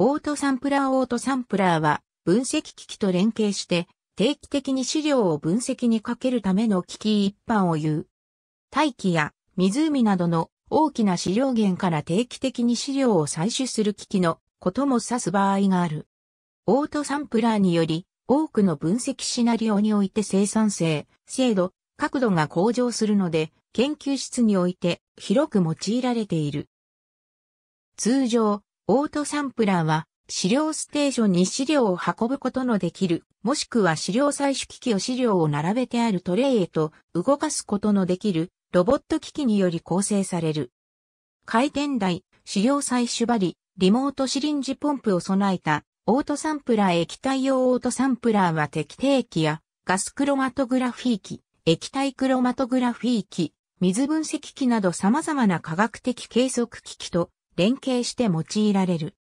オートサンプラーオートサンプラーは分析機器と連携して定期的に資料を分析にかけるための機器一般を言う。大気や湖などの大きな資料源から定期的に資料を採取する機器のことも指す場合がある。オートサンプラーにより多くの分析シナリオにおいて生産性、精度、角度が向上するので研究室において広く用いられている。通常、オートサンプラーは、資料ステーションに資料を運ぶことのできる、もしくは資料採取機器を資料を並べてあるトレイへと動かすことのできるロボット機器により構成される。回転台、資料採取針、リモートシリンジポンプを備えたオートサンプラー液体用オートサンプラーは適定器やガスクロマトグラフィー機、液体クロマトグラフィー機、水分析機など様々な科学的計測機器と連携して用いられる。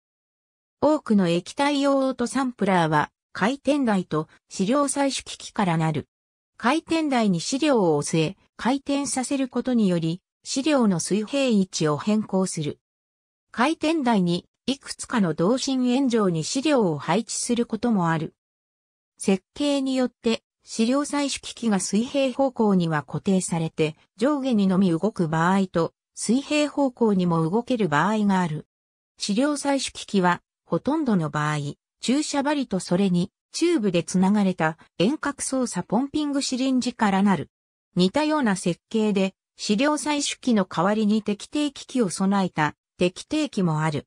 多くの液体用オートサンプラーは回転台と資料採取機器からなる。回転台に資料を据え、回転させることにより、資料の水平位置を変更する。回転台にいくつかの同心円状に資料を配置することもある。設計によって資料採取機器が水平方向には固定されて上下にのみ動く場合と水平方向にも動ける場合がある。資料採取機器は、ほとんどの場合、注射針とそれに、チューブでつながれた遠隔操作ポンピングシリンジからなる。似たような設計で、資料採取機の代わりに適定機器を備えた適定機もある。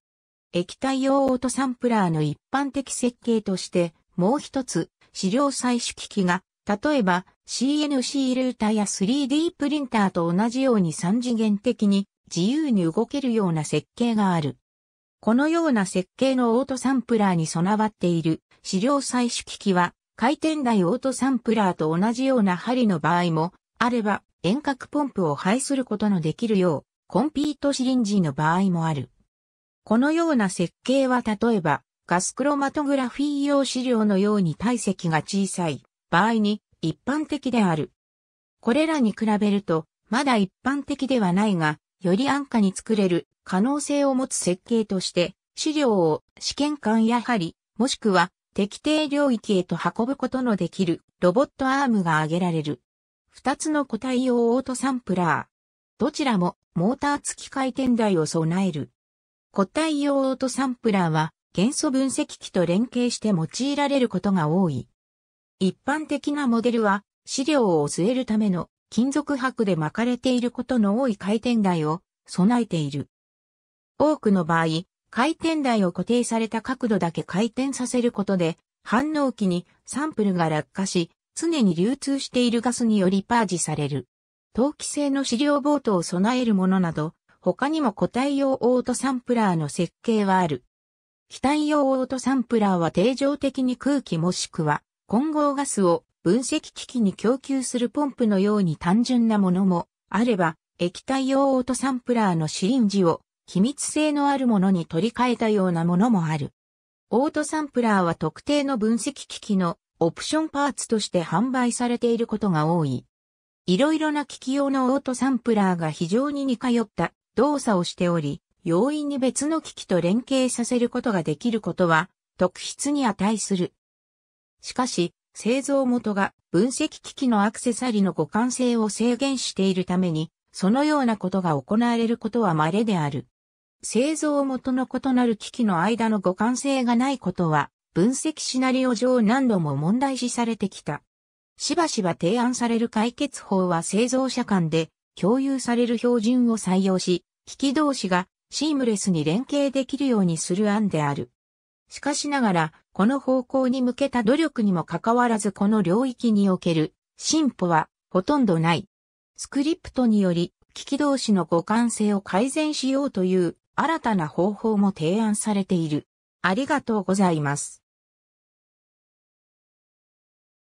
液体用オートサンプラーの一般的設計として、もう一つ、資料採取機器が例えば CNC ルーターや 3D プリンターと同じように3次元的に自由に動けるような設計がある。このような設計のオートサンプラーに備わっている資料採取機器は回転台オートサンプラーと同じような針の場合もあれば遠隔ポンプを配することのできるようコンピートシリンジの場合もある。このような設計は例えばガスクロマトグラフィー用資料のように体積が小さい場合に一般的である。これらに比べると、まだ一般的ではないが、より安価に作れる可能性を持つ設計として、資料を試験管や針、もしくは適定領域へと運ぶことのできるロボットアームが挙げられる。二つの個体用オートサンプラー。どちらもモーター付き回転台を備える。個体用オートサンプラーは元素分析機と連携して用いられることが多い。一般的なモデルは資料を据えるための金属箔で巻かれていることの多い回転台を備えている。多くの場合、回転台を固定された角度だけ回転させることで、反応機にサンプルが落下し、常に流通しているガスによりパージされる。陶器製の資料ボートを備えるものなど、他にも固体用オートサンプラーの設計はある。機体用オートサンプラーは定常的に空気もしくは混合ガスを分析機器に供給するポンプのように単純なものもあれば、液体用オートサンプラーのシリンジを気密性のあるものに取り替えたようなものもある。オートサンプラーは特定の分析機器のオプションパーツとして販売されていることが多い。いろいろな機器用のオートサンプラーが非常に似通った動作をしており、容易に別の機器と連携させることができることは特筆に値する。しかし、製造元が分析機器のアクセサリの互換性を制限しているために、そのようなことが行われることは稀である。製造元の異なる機器の間の互換性がないことは、分析シナリオ上何度も問題視されてきた。しばしば提案される解決法は製造者間で共有される標準を採用し、機器同士がシームレスに連携できるようにする案である。しかしながら、この方向に向けた努力にもかかわらずこの領域における進歩はほとんどない。スクリプトにより、機器同士の互換性を改善しようという新たな方法も提案されている。ありがとうございます。